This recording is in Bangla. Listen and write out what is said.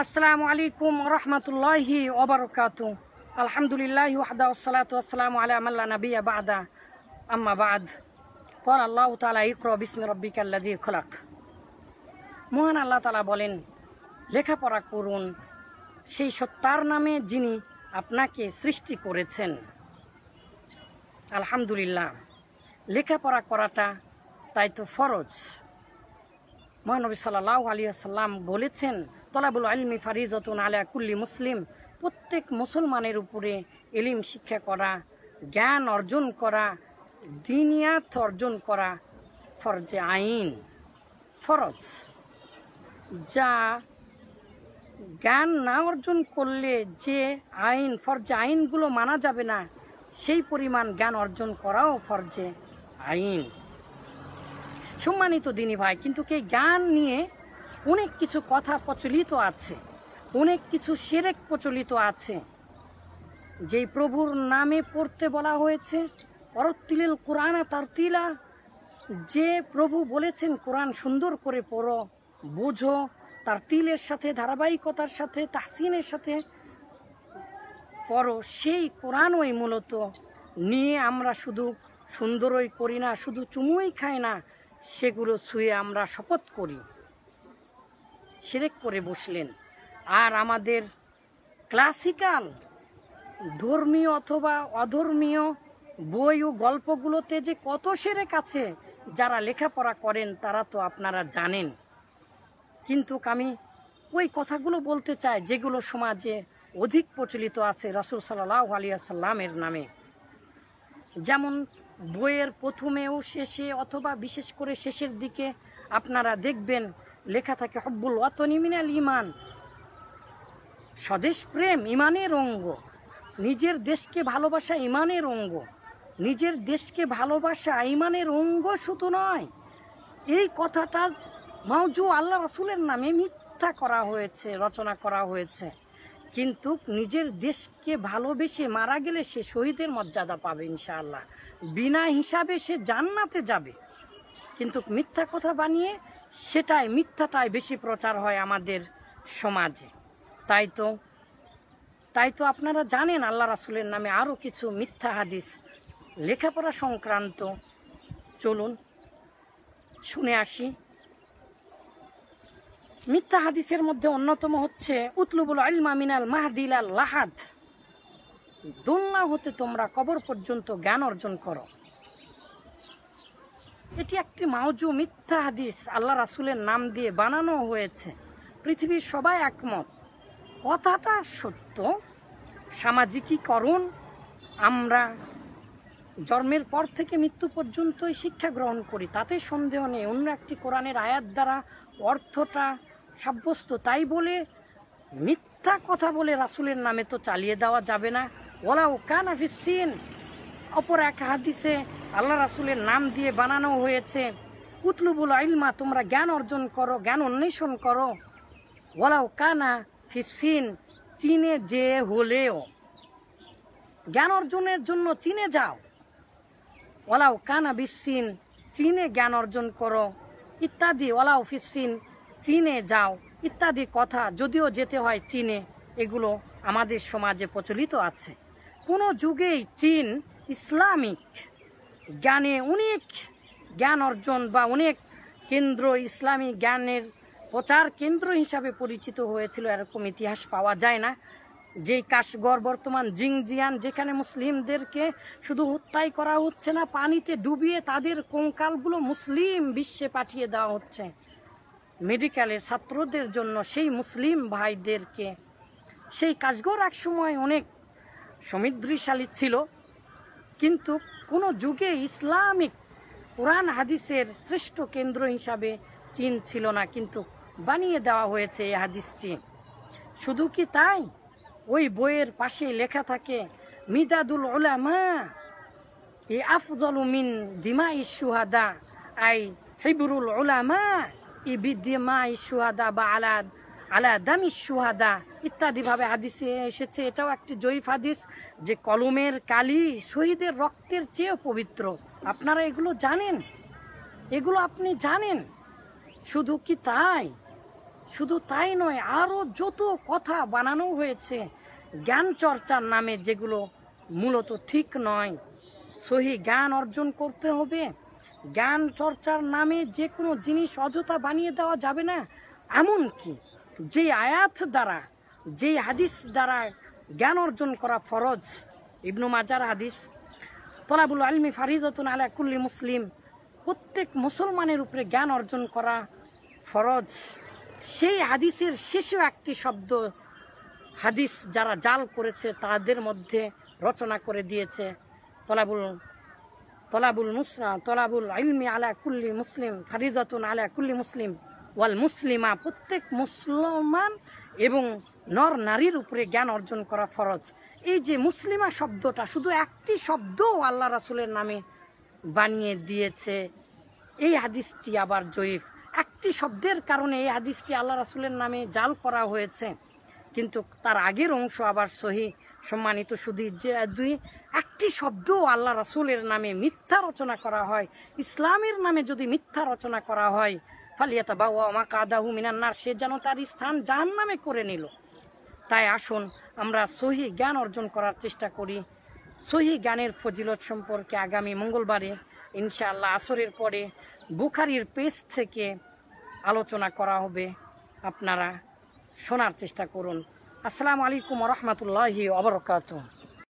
আসসালামু আলাইকুম রহমতুল্লাহি ওবরকাত আলহামদুলিল্লাহ ওয়াহদা ওসালাত আসসালামু আলা আমাল্লা নবিয়া বাদা আম্মা বাদ কল আল্লাহ তালা ইকর বিসমি রব্বিক আল্লাদি খোলাক মহান আল্লাহ তালা বলেন লেখাপড়া করুন সেই সত্তার নামে যিনি আপনাকে সৃষ্টি করেছেন আলহামদুলিল্লাহ লেখাপড়া করাটা তাই তো ফরজ মহানবী সাল্লাহ আলী আসাল্লাম বলেছেন তলাবুল আলমি ফারিজতুন আলা কুল্লি মুসলিম প্রত্যেক মুসলমানের উপরে এলিম শিক্ষা করা জ্ঞান অর্জন করা দিনিয়াত অর্জন করা ফরজে আইন ফরজ যা জ্ঞান না অর্জন করলে যে আইন ফরজে আইনগুলো মানা যাবে না সেই পরিমাণ জ্ঞান অর্জন করাও ফরজে আইন সম্মানিত দিনী ভাই কিন্তু কে জ্ঞান নিয়ে অনেক কিছু কথা প্রচলিত আছে অনেক কিছু সেরেক প্রচলিত আছে যেই প্রভুর নামে পড়তে বলা হয়েছে অরত্তিলিল কোরআনা তার তিলা যে প্রভু বলেছেন কোরআন সুন্দর করে পড়ো বোঝো তার তিলের সাথে ধারাবাহিকতার সাথে তাহসিনের সাথে পড়ো সেই কোরআনই মূলত নিয়ে আমরা শুধু সুন্দরই করি না শুধু চুমুই খাই না সেগুলো ছুঁয়ে আমরা শপথ করি সেরেক করে বসলেন আর আমাদের ক্লাসিক্যাল ধর্মীয় অথবা অধর্মীয় বই ও গল্পগুলোতে যে কত সেরেক আছে যারা লেখাপড়া করেন তারা তো আপনারা জানেন কিন্তু আমি ওই কথাগুলো বলতে চাই যেগুলো সমাজে অধিক প্রচলিত আছে রসুল সাল্লাহ আলিয়াসাল্লামের নামে যেমন বইয়ের প্রথমেও শেষে অথবা বিশেষ করে শেষের দিকে আপনারা দেখবেন লেখা থাকে হব্বুল ওয়াতনি মিনাল ইমান স্বদেশ প্রেম ইমানের অঙ্গ নিজের দেশকে ভালোবাসা ইমানের অঙ্গ নিজের দেশকে ভালোবাসা ইমানের অঙ্গ শুধু নয় এই কথাটা মাউজু আল্লাহ রসুলের নামে মিথ্যা করা হয়েছে রচনা করা হয়েছে কিন্তু নিজের দেশকে ভালোবেসে মারা গেলে সে শহীদের মর্যাদা পাবে ইনশাআল্লাহ বিনা হিসাবে সে জান্নাতে যাবে কিন্তু মিথ্যা কথা বানিয়ে সেটাই মিথ্যাটাই বেশি প্রচার হয় আমাদের সমাজে তাই তো তাই তো আপনারা জানেন আল্লাহ রাসুলের নামে আরও কিছু মিথ্যা হাদিস লেখাপড়া সংক্রান্ত চলুন শুনে আসি মিথ্যা হাদিসের মধ্যে অন্যতম হচ্ছে উতলুবুল আলমা মিনাল মাহদিল আল লাহাদ দোলনা হতে তোমরা কবর পর্যন্ত জ্ঞান অর্জন করো এটি একটি মাউজু মিথ্যা হাদিস আল্লাহ রাসুলের নাম দিয়ে বানানো হয়েছে পৃথিবীর সবাই একমত কথাটা সত্য সামাজিকীকরণ আমরা জন্মের পর থেকে মৃত্যু পর্যন্তই শিক্ষা গ্রহণ করি তাতে সন্দেহ নেই অন্য একটি কোরআনের আয়াত দ্বারা অর্থটা সাব্যস্ত তাই বলে মিথ্যা কথা বলে রাসুলের নামে তো চালিয়ে দেওয়া যাবে না ওলাও কান সিন অপর এক হাদিসে আল্লাহ রাসুলের নাম দিয়ে বানানো হয়েছে উতলুবুল আইলমা তোমরা জ্ঞান অর্জন করো জ্ঞান অন্বেষণ করো ওলাও কানা ফিসিন চীনে যে হলেও জ্ঞান অর্জনের জন্য চীনে যাও ওলাও কানা বিসিন চীনে জ্ঞান অর্জন করো ইত্যাদি ওলাও ফিসিন চীনে যাও ইত্যাদি কথা যদিও যেতে হয় চীনে এগুলো আমাদের সমাজে প্রচলিত আছে কোনো যুগেই চীন ইসলামিক জ্ঞানে অনেক জ্ঞান অর্জন বা অনেক কেন্দ্র ইসলামী জ্ঞানের প্রচার কেন্দ্র হিসাবে পরিচিত হয়েছিল এরকম ইতিহাস পাওয়া যায় না যেই কাশগর বর্তমান জিংজিয়ান যেখানে মুসলিমদেরকে শুধু হত্যাই করা হচ্ছে না পানিতে ডুবিয়ে তাদের কঙ্কালগুলো মুসলিম বিশ্বে পাঠিয়ে দেওয়া হচ্ছে মেডিকেলের ছাত্রদের জন্য সেই মুসলিম ভাইদেরকে সেই কাশগর এক সময় অনেক সমৃদ্ধিশালী ছিল কিন্তু কোনো যুগে ইসলামিক কোরআন হাদিসের শ্রেষ্ঠ কেন্দ্র হিসাবে চীন ছিল না কিন্তু বানিয়ে দেওয়া হয়েছে এই হাদিসটি শুধু কি তাই ওই বইয়ের পাশে লেখা থাকে মিদাদুল ওলামা এ আফজল মিন দিমা ইসুহাদা আই হিবরুল ওলামা ই বিদ্যমা ইসুহাদা বা আলাদ আলা দামি সুহাদা ইত্যাদিভাবে হাদিসে এসেছে এটাও একটি জয়ীফ হাদিস যে কলমের কালি শহীদের রক্তের চেয়েও পবিত্র আপনারা এগুলো জানেন এগুলো আপনি জানেন শুধু কি তাই শুধু তাই নয় আরও যত কথা বানানো হয়েছে জ্ঞান চর্চার নামে যেগুলো মূলত ঠিক নয় সহি জ্ঞান অর্জন করতে হবে জ্ঞান চর্চার নামে যে কোনো জিনিস অযথা বানিয়ে দেওয়া যাবে না এমন কি যে আয়াত দ্বারা যে হাদিস দ্বারা জ্ঞান অর্জন করা ফরজ ইবনু মাজার হাদিস তলাবুল আলমি ফারিজতুন আলা কুল্লি মুসলিম প্রত্যেক মুসলমানের উপরে জ্ঞান অর্জন করা ফরজ সেই হাদিসের শেষে একটি শব্দ হাদিস যারা জাল করেছে তাদের মধ্যে রচনা করে দিয়েছে তলাবুল তলাবুল মুসলা তলাবুল আলমি আলা কুল্লি মুসলিম ফারিজতুন আলা কুল্লি মুসলিম ওয়াল মুসলিমা প্রত্যেক মুসলমান এবং নর নারীর উপরে জ্ঞান অর্জন করা ফরজ এই যে মুসলিমা শব্দটা শুধু একটি শব্দ আল্লাহ রাসুলের নামে বানিয়ে দিয়েছে এই হাদিসটি আবার জয়ীফ একটি শব্দের কারণে এই হাদিসটি আল্লাহ রাসুলের নামে জাল করা হয়েছে কিন্তু তার আগের অংশ আবার সহি সম্মানিত শুধু যে দুই একটি শব্দ আল্লাহ রাসুলের নামে মিথ্যা রচনা করা হয় ইসলামের নামে যদি মিথ্যা রচনা করা হয় ফালিয়াতা বা ওমা কাদাহু মিনান্নার সে যেন তার স্থান যান নামে করে নিল তাই আসুন আমরা সহি জ্ঞান অর্জন করার চেষ্টা করি সহি জ্ঞানের ফজিলত সম্পর্কে আগামী মঙ্গলবারে ইনশাআল্লাহ আসরের পরে বুখারির পেজ থেকে আলোচনা করা হবে আপনারা শোনার চেষ্টা করুন আসসালামু আলাইকুম রহমতুল্লাহি অবরকাত